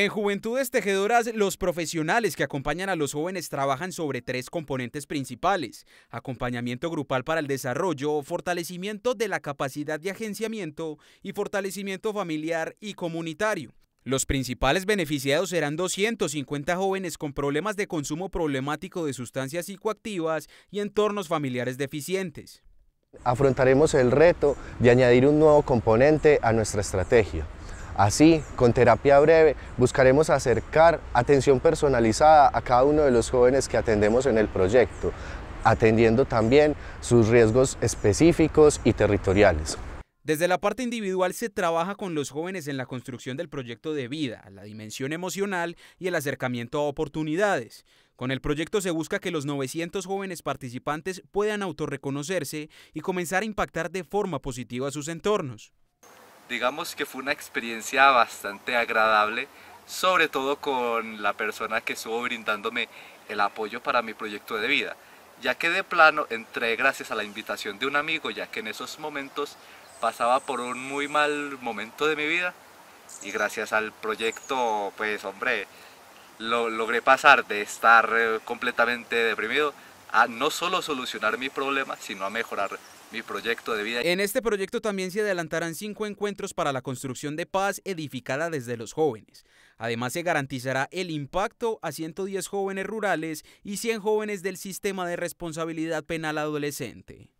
En Juventudes Tejedoras, los profesionales que acompañan a los jóvenes trabajan sobre tres componentes principales. Acompañamiento grupal para el desarrollo, fortalecimiento de la capacidad de agenciamiento y fortalecimiento familiar y comunitario. Los principales beneficiados serán 250 jóvenes con problemas de consumo problemático de sustancias psicoactivas y entornos familiares deficientes. Afrontaremos el reto de añadir un nuevo componente a nuestra estrategia, Así, con terapia breve, buscaremos acercar atención personalizada a cada uno de los jóvenes que atendemos en el proyecto, atendiendo también sus riesgos específicos y territoriales. Desde la parte individual se trabaja con los jóvenes en la construcción del proyecto de vida, la dimensión emocional y el acercamiento a oportunidades. Con el proyecto se busca que los 900 jóvenes participantes puedan autorreconocerse y comenzar a impactar de forma positiva a sus entornos digamos que fue una experiencia bastante agradable, sobre todo con la persona que estuvo brindándome el apoyo para mi proyecto de vida, ya que de plano entré gracias a la invitación de un amigo, ya que en esos momentos pasaba por un muy mal momento de mi vida y gracias al proyecto, pues hombre, lo, logré pasar de estar eh, completamente deprimido a no solo solucionar mi problema, sino a mejorar mi proyecto de vida. En este proyecto también se adelantarán cinco encuentros para la construcción de paz edificada desde los jóvenes. Además se garantizará el impacto a 110 jóvenes rurales y 100 jóvenes del sistema de responsabilidad penal adolescente.